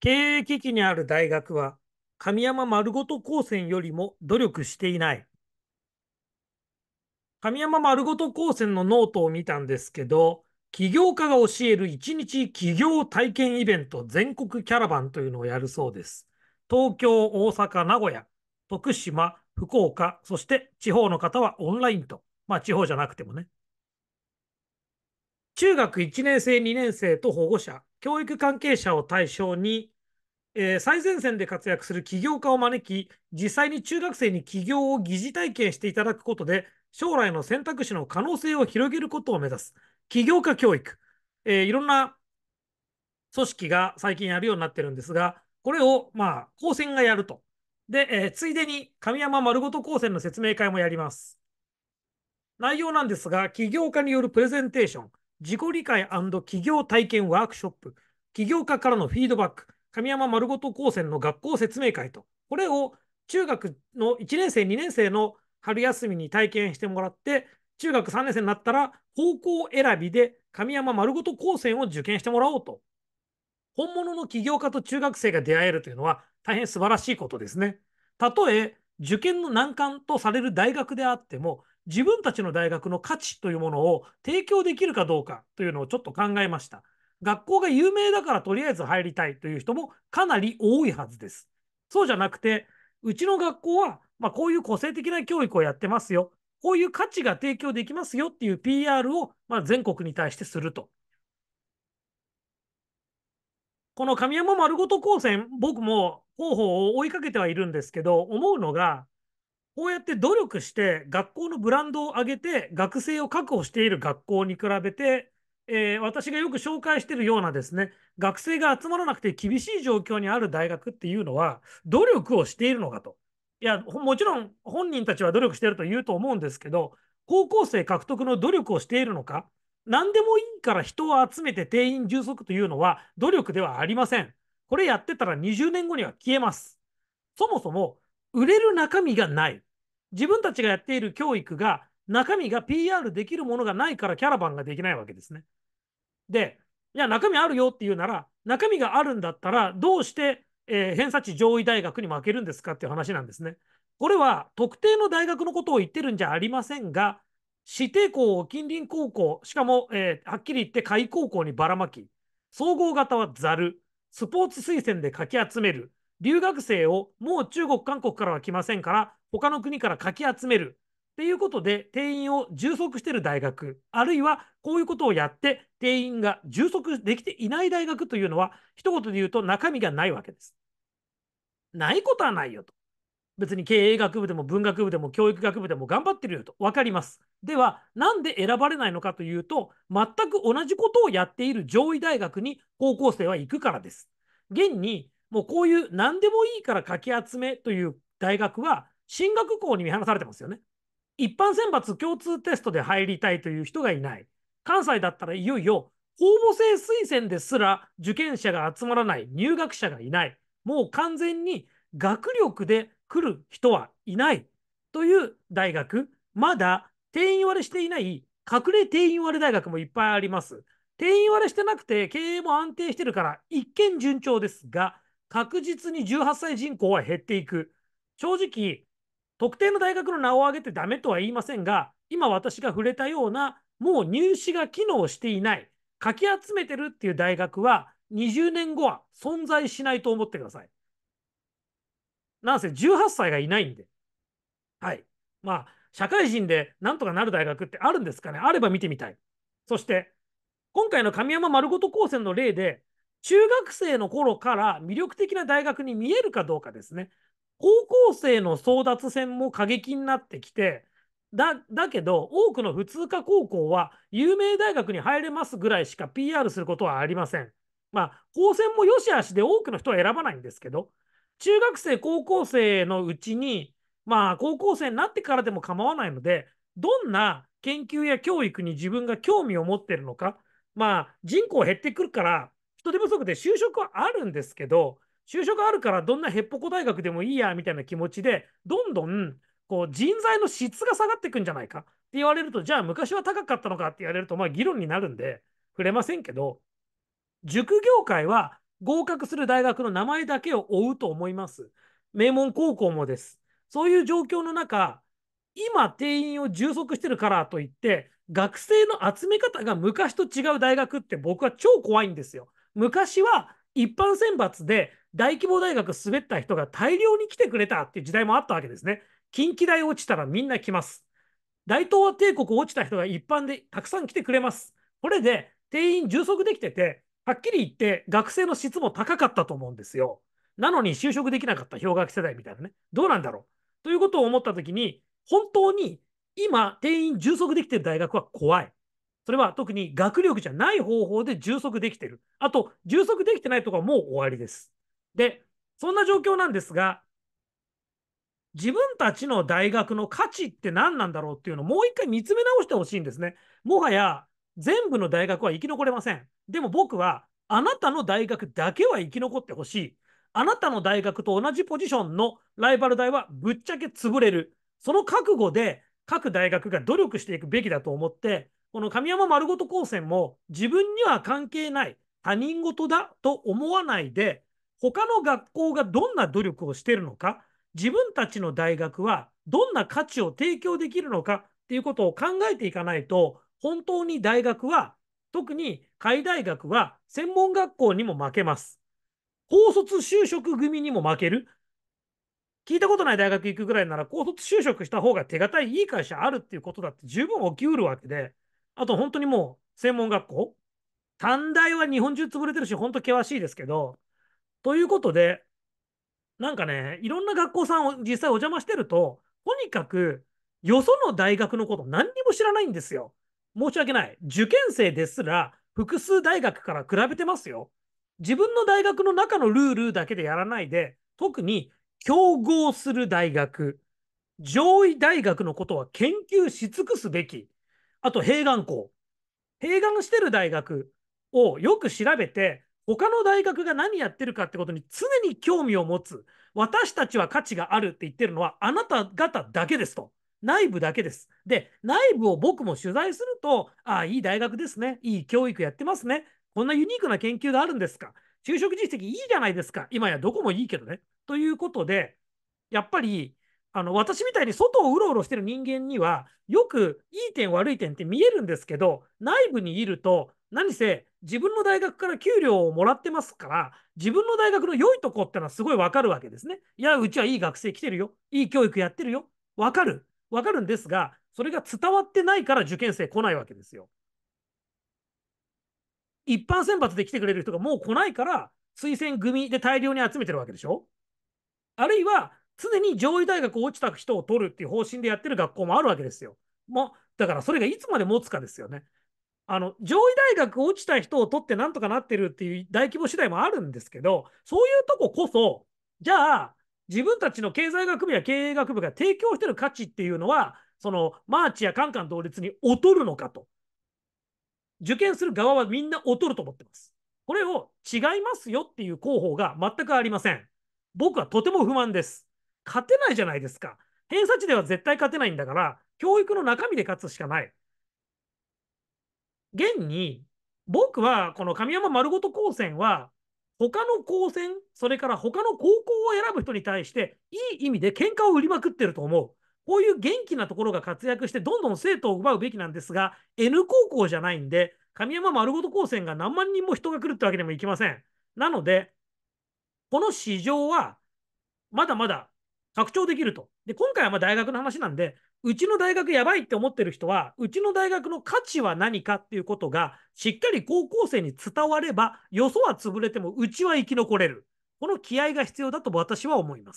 経営危機にある大学は、神山丸ごと高専よりも努力していない。神山丸ごと高専のノートを見たんですけど、起業家が教える1日起業体験イベント全国キャラバンというのをやるそうです。東京、大阪、名古屋、徳島、福岡、そして地方の方はオンラインと。まあ地方じゃなくてもね。中学1年生、2年生と保護者、教育関係者を対象に、えー、最前線で活躍する起業家を招き、実際に中学生に起業を疑似体験していただくことで、将来の選択肢の可能性を広げることを目指す、起業家教育、えー、いろんな組織が最近やるようになってるんですが、これを、まあ、高専がやると。で、えー、ついでに、神山丸ごと高専の説明会もやります。内容なんですが、起業家によるプレゼンテーション、自己理解企業体験ワークショップ、起業家からのフィードバック、神山まるごと高専の学校説明会と、これを中学の1年生、2年生の春休みに体験してもらって、中学3年生になったら方向選びで神山まるごと高専を受験してもらおうと。本物の起業家と中学生が出会えるというのは大変素晴らしいことですね。たとえ受験の難関とされる大学であっても、自分たちの大学の価値というものを提供できるかどうかというのをちょっと考えました。学校が有名だからとりあえず入りたいという人もかなり多いはずです。そうじゃなくて、うちの学校は、まあ、こういう個性的な教育をやってますよ。こういう価値が提供できますよっていう PR を、まあ、全国に対してすると。この神山丸ごと高専、僕も広報を追いかけてはいるんですけど、思うのが、こうやって努力して学校のブランドを上げて学生を確保している学校に比べて、えー、私がよく紹介してるようなですね学生が集まらなくて厳しい状況にある大学っていうのは努力をしているのかと。いやもちろん本人たちは努力していると言うと思うんですけど高校生獲得の努力をしているのか何でもいいから人を集めて定員充足というのは努力ではありません。これやってたら20年後には消えます。そもそも売れる中身がない。自分たちがやっている教育が、中身が PR できるものがないからキャラバンができないわけですね。で、いや、中身あるよっていうなら、中身があるんだったら、どうして、えー、偏差値上位大学に負けるんですかっていう話なんですね。これは特定の大学のことを言ってるんじゃありませんが、指定校を近隣高校、しかも、えー、はっきり言って下位高校にばらまき、総合型はざる、スポーツ推薦でかき集める、留学生をもう中国、韓国からは来ませんから、他の国からかき集めるっていうことで、定員を充足している大学、あるいはこういうことをやって定員が充足できていない大学というのは、一言で言うと中身がないわけです。ないことはないよと。別に経営学部でも文学部でも教育学部でも頑張ってるよと分かります。では、なんで選ばれないのかというと、全く同じことをやっている上位大学に高校生は行くからです。現にもうこういう何でもいいからかき集めという大学は進学校に見放されてますよね。一般選抜共通テストで入りたいという人がいない。関西だったらいよいよ応募制推薦ですら受験者が集まらない、入学者がいない。もう完全に学力で来る人はいないという大学。まだ定員割れしていない隠れ定員割れ大学もいっぱいあります。定員割れしてなくて経営も安定してるから一見順調ですが、確実に18歳人口は減っていく。正直、特定の大学の名を挙げてダメとは言いませんが、今私が触れたような、もう入試が機能していない、かき集めてるっていう大学は、20年後は存在しないと思ってください。なんせ18歳がいないんで。はい。まあ、社会人でなんとかなる大学ってあるんですかねあれば見てみたい。そして、今回の神山まるごと高専の例で、中学生の頃から魅力的な大学に見えるかどうかですね。高校生の争奪戦も過激になってきて、だだけど多くの普通科高校は有名大学に入れますぐらいしか PR することはありません。まあ、高専も良し悪しで多くの人は選ばないんですけど、中学生、高校生のうちに、まあ、高校生になってからでも構わないので、どんな研究や教育に自分が興味を持ってるのか、まあ、人口減ってくるから、人手不足で就職はあるんですけど、就職あるからどんなへっぽこ大学でもいいやみたいな気持ちで、どんどんこう人材の質が下がっていくんじゃないかって言われると、じゃあ昔は高かったのかって言われると、まあ議論になるんで、触れませんけど、塾業界は合格する大学の名前だけを追うと思います。名門高校もです。そういう状況の中、今定員を充足してるからといって、学生の集め方が昔と違う大学って僕は超怖いんですよ。昔は一般選抜で大規模大学滑った人が大量に来てくれたっていう時代もあったわけですね。近畿大落ちたらみんな来ます。大東亜帝国落ちた人が一般でたくさん来てくれます。これで定員充足できてて、はっきり言って学生の質も高かったと思うんですよ。なのに就職できなかった氷河期世代みたいなね。どうなんだろうということを思った時に、本当に今定員充足できてる大学は怖い。それは特に学力じゃない方法で充足できてる。あと、充足できてないとこはもう終わりです。で、そんな状況なんですが、自分たちの大学の価値って何なんだろうっていうのをもう一回見つめ直してほしいんですね。もはや全部の大学は生き残れません。でも僕はあなたの大学だけは生き残ってほしい。あなたの大学と同じポジションのライバル大はぶっちゃけ潰れる。その覚悟で各大学が努力していくべきだと思って、この神山丸ごと高専も自分には関係ない他人事だと思わないで他の学校がどんな努力をしているのか自分たちの大学はどんな価値を提供できるのかっていうことを考えていかないと本当に大学は特に海大学は専門学校にも負けます。高卒就職組にも負ける。聞いたことない大学行くぐらいなら高卒就職した方が手堅いいい会社あるっていうことだって十分起きうるわけで、あと本当にもう専門学校。短大は日本中潰れてるし、本当険しいですけど、ということで、なんかね、いろんな学校さんを実際お邪魔してると、とにかく、よその大学のこと何にも知らないんですよ。申し訳ない。受験生ですら、複数大学から比べてますよ。自分の大学の中のルールだけでやらないで、特に競合する大学、上位大学のことは研究し尽くすべき。あと併願校。併願してる大学をよく調べて、他の大学が何やってるかってことに常に興味を持つ。私たちは価値があるって言ってるのはあなた方だけですと。内部だけです。で、内部を僕も取材すると、ああ、いい大学ですね。いい教育やってますね。こんなユニークな研究があるんですか。就職実績いいじゃないですか。今やどこもいいけどね。ということで、やっぱりあの私みたいに外をうろうろしてる人間にはよくいい点悪い点って見えるんですけど内部にいると何せ自分の大学から給料をもらってますから自分の大学の良いとこってのはすごいわかるわけですね。いやうちはいい学生来てるよいい教育やってるよわかるわかるんですがそれが伝わってないから受験生来ないわけですよ。一般選抜で来てくれる人がもう来ないから推薦組で大量に集めてるわけでしょあるいは常に上位大学落ちた人を取るっていう方針でやってる学校もあるわけですよ。もだからそれがいつまで持つかですよね。あの上位大学落ちた人を取ってなんとかなってるっていう大規模次第もあるんですけどそういうとここそじゃあ自分たちの経済学部や経営学部が提供してる価値っていうのはそのマーチやカンカン同率に劣るのかと受験する側はみんな劣ると思ってます。これを違いますよっていう広報が全くありません。僕はとても不満です。勝てないじゃないですか。偏差値では絶対勝てないんだから、教育の中身で勝つしかない。現に、僕はこの神山丸ごと高専は、他の高専、それから他の高校を選ぶ人に対して、いい意味で喧嘩を売りまくってると思う。こういう元気なところが活躍して、どんどん生徒を奪うべきなんですが、N 高校じゃないんで、神山丸ごと高専が何万人も人が来るってわけにもいきません。なので、この市場は、まだまだ拡張できると。で、今回はま大学の話なんで、うちの大学やばいって思ってる人は、うちの大学の価値は何かっていうことが、しっかり高校生に伝われば、よそは潰れてもうちは生き残れる。この気合が必要だと私は思います。